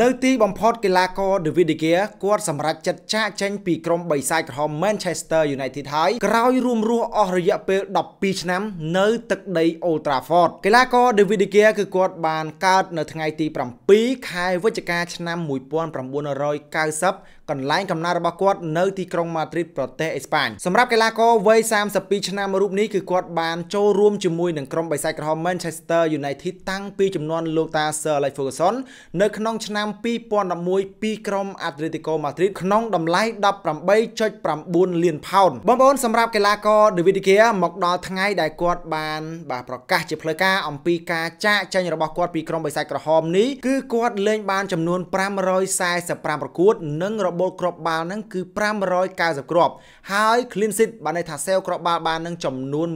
នៅទីបំផុតកីឡាករ David De Gea គាត់សម្រេចចិត្តចាកចេញ ពីក្រុមបិសាចក្រហម Manchester United ហើយក្រោយរួមរស់អស់រយៈពេល12ឆ្នាំនៅទឹកដី Old Trafford កីឡាករ David De Gea គឺគាត់បានកើតនៅថ្ងៃទី7ខែវិច្ឆិកាឆ្នាំ1990កន្លែងកំណើតរបស់គាត់នៅទីក្រុង Madrid ប្រទេសអេស្ប៉ាញសម្រាប់កីឡាករវ័យ32ឆ្នាំរូបនេះគឺគាត់បានចូលរួមជាមួយនឹងក្រុមបិសាចក្រហម Manchester United តាំងពីចំនួនលោកតា Sir Alex Ferguson នៅក្នុងឆ្នាំ2011ពីក្រុម Atletico Madrid ក្នុងតម្លៃ18.9លានផោនបងប្អូនសម្រាប់កីឡាករ David De Gea មកដល់ថ្ងៃដែលគាត់បានបាទប្រកាសជាផ្លូវការអំពីការចាកចេញរបស់គាត់ពីក្រុមបិសាចក្រហមនេះគឺគាត់លេង បានចំនួន545ប្រកួតនិងរបូលគ្រាប់បាល់នឹងគឺ590គ្រាប់ ហើយ clean sheet បានន័យថា sale គ្រាប់បាល់បាននឹងចំនួន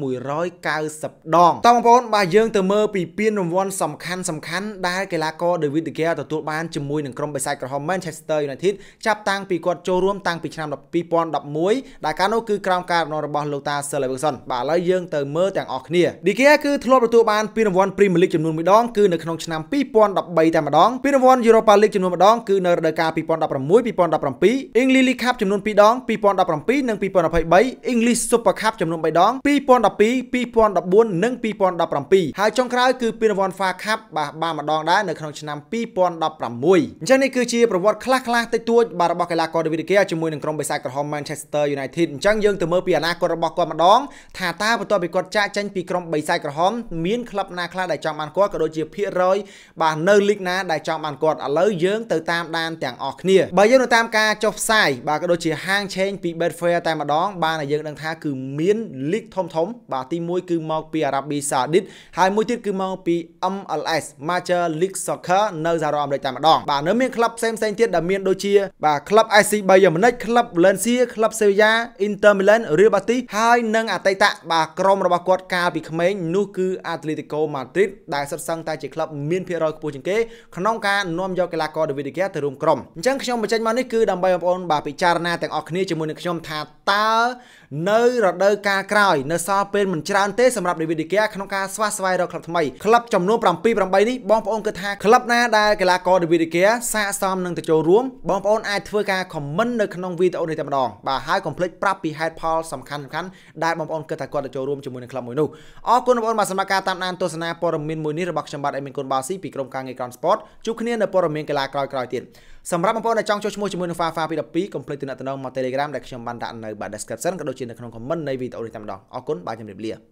190ដងតើបងប្អូនបាទយើងទៅមើលពីពានរង្វាន់សំខាន់សំខាន់ដែលកីឡាករ David De Gea ទទួលបានបានជាមួយនឹងក្រុមបិសាចក្រហម Manchester United ចាប់តាំងពីគាត់ចូលរួមតាំងពីឆ្នាំ2011ដែលកាលនោះគឺក្រោមការដឹកនាំរបស់លោកតា Sir Alex Ferguson បាទឥឡូវយើងទៅមើលទាំងអស់គ្នា De Gea គឺធ្លាប់ទទួលបានពានរង្វាន់ Premier League ចំនួន1ដងគឺនៅក្នុងឆ្នាំ2013តែម្ដងពានរង្វាន់ Europa League ចំនួន1ដងគឺនៅរដូវកាល2016 2017 English League Cup ចំនួន2ដង2017និង2023 English Super Cup ចំនួន3ដង2012 2014និង2017ហើយចុងក្រោយគឺពានរង្វាន់ FA Cup បាទបានម្ដងដែរនៅក្នុងឆ្នាំ2018 2016អញ្ចឹងនេះគឺជាប្រវត្តិខ្លះខ្លះតិចតួចបាទរបស់កីឡាករ David De Gea ជាមួយនឹងក្រុមបិសាចក្រហម Manchester United អញ្ចឹងយើងទៅមើលពីអនាគតរបស់គាត់ម្ដង ថាតើបន្ទាប់ពីគាត់ចាកចេញពីក្រុមបិសាចក្រហមមានក្លឹបណាខ្លះដែលចង់បានគាត់ក៏ដូចជាភាគរយ បាទនៅលីកណាដែលចង់បានគាត់ឥឡូវយើងទៅតាមដានទាំងអស់គ្នាបើយើងទៅតាមការចុះផ្សាយបាទក៏ដូចជាហាងឆេងពី Betfair តែម្ដងបានឲ្យយើងដឹងថាគឺមានលីកធំធំ បាទទី1គឺមកពី Arabia Saudit ហើយមួយទៀតគឺមកពី MLS Major League Soccer នៅសហរដ្ឋអាមេរិកតែម្ដងម្ដងបាទនៅមានក្លឹបផ្សេងផ្សេងទៀតដែលមានដូចជាបាទក្លឹប SC 3យ៉ាម៉និចក្លឹប Valencia ក្លឹប Sevilla Inter Milan Real Betis ហើយនិងអតីតបាទក្រុមរបស់គាត់កាលពីក្មេងនោះគឺ Atletico Madrid ដែលសុទ្ធសឹងតែជាក្លឹបមានភាគរយខ្ពស់ជាងគេក្នុងការនាំយកកីឡាករ David De Gea ទៅរួមក្រុមអញ្ចឹងខ្ញុំបញ្ចេញមកនេះគឺដើម្បីបងប្អូនបាទពិចារណាទាំងអស់គ្នាជាមួយនឹងខ្ញុំថាតើនៅរដូវកាលក្រោយនៅសល់ពេលមិនច្រើនទេសម្រាប់ David De Gea ក្នុងការស្វាស្វែងរកក្លឹបថ្មីក្លឹបចំនួន7 8នេះបងប្អូនគិតថាក្លឹបណាដែលកីឡាករ David វីដេអូសាកសមនឹងទៅចូលរួមបងប្អូនអាចធ្វើការ comment នៅក្នុងវីដេអូនេះតែម្ដងបាទហើយកុំភ្លេចប្រាប់ពីហេតុផលសំខាន់សំខាន់ដែលបងប្អូនគិតថាគាត់ទៅចូលរួមជាមួយនឹងក្លឹបមួយនោះអរគុណបងប្អូនបាទសម្រាប់ការតាមដានទស្សនាព័ត៌មានមួយនេះរបស់ខ្ញុំបាទអេមីនគុណបាស៊ីពីក្រុមការងារ Ground Sport ជួបគ្នានៅព័ត៌មានកីឡាក្រោយៗទៀតសម្រាប់បងប្អូនដែលចង់ចូលឈ្មោះជាមួយនឹង Fafa 212កុំភ្លេចទំនាក់ទំនងមក Telegram ដែលខ្ញុំបានដាក់នៅបាទ description ក៏ដូចជានៅក្នុង comment នៃវីដេអូនេះតែម្ដងអរគុណបាទជម្រាបលា